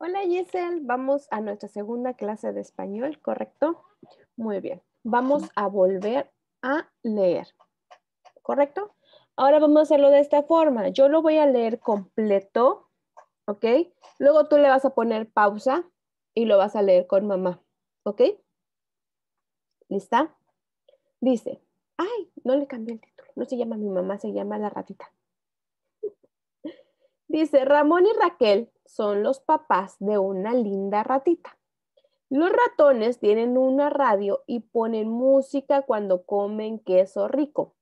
Hola Giselle, vamos a nuestra segunda clase de español, ¿correcto? Muy bien, vamos a volver a leer, ¿correcto? Ahora vamos a hacerlo de esta forma. Yo lo voy a leer completo, ¿ok? Luego tú le vas a poner pausa y lo vas a leer con mamá, ¿ok? ¿Lista? Dice, ay, no le cambié el título, no se llama mi mamá, se llama la ratita. Dice, Ramón y Raquel son los papás de una linda ratita. Los ratones tienen una radio y ponen música cuando comen queso rico.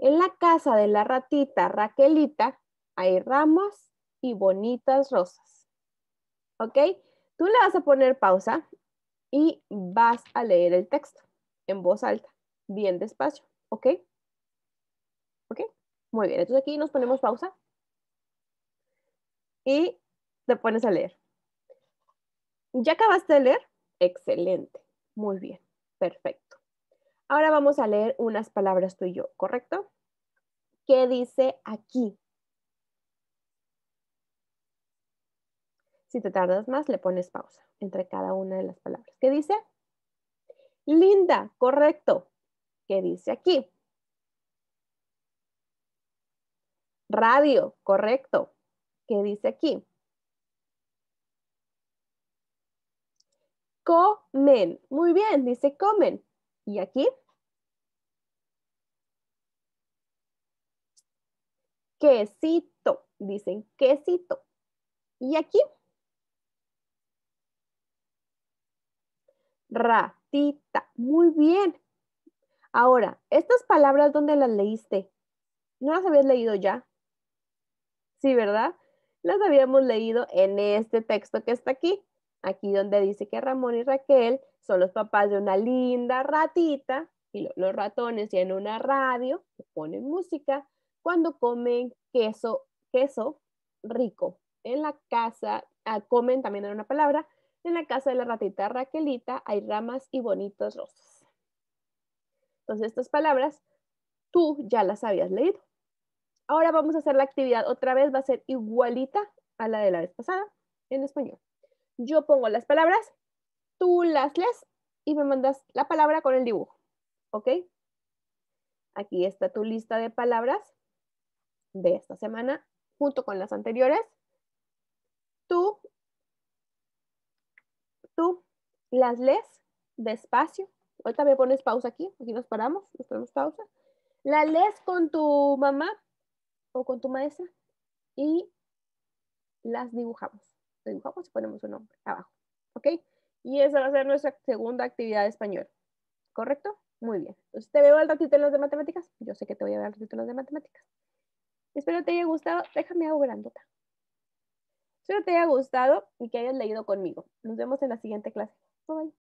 En la casa de la ratita Raquelita hay ramas y bonitas rosas. ¿Ok? Tú le vas a poner pausa y vas a leer el texto en voz alta, bien despacio. ¿Ok? ¿Ok? Muy bien, entonces aquí nos ponemos pausa y te pones a leer. ¿Ya acabaste de leer? Excelente, muy bien, perfecto. Ahora vamos a leer unas palabras tú y yo, ¿correcto? ¿Qué dice aquí? Si te tardas más, le pones pausa entre cada una de las palabras. ¿Qué dice? Linda, correcto. ¿Qué dice aquí? Radio, correcto. ¿Qué dice aquí. Comen. Muy bien, dice comen. ¿Y aquí? Quesito. Dicen quesito. ¿Y aquí? Ratita. Muy bien. Ahora, estas palabras, ¿dónde las leíste? ¿No las habías leído ya? Sí, ¿verdad? las habíamos leído en este texto que está aquí, aquí donde dice que Ramón y Raquel son los papás de una linda ratita y los ratones tienen una radio que ponen música cuando comen queso, queso rico. En la casa, ah, comen también en una palabra, en la casa de la ratita Raquelita hay ramas y bonitos rosas. Entonces estas palabras tú ya las habías leído. Ahora vamos a hacer la actividad otra vez, va a ser igualita a la de la vez pasada en español. Yo pongo las palabras, tú las lees y me mandas la palabra con el dibujo, ¿ok? Aquí está tu lista de palabras de esta semana junto con las anteriores. Tú, tú las lees despacio. Ahorita me pones pausa aquí, aquí nos paramos, nos ponemos pausa. La lees con tu mamá o con tu maestra y las dibujamos. dibujamos y ponemos un nombre abajo. ¿Ok? Y esa va a ser nuestra segunda actividad de español. ¿Correcto? Muy bien. Entonces te veo al ratito de matemáticas. Yo sé que te voy a ver al ratito de matemáticas. Espero te haya gustado. Déjame hago grandota. Espero te haya gustado y que hayas leído conmigo. Nos vemos en la siguiente clase. bye.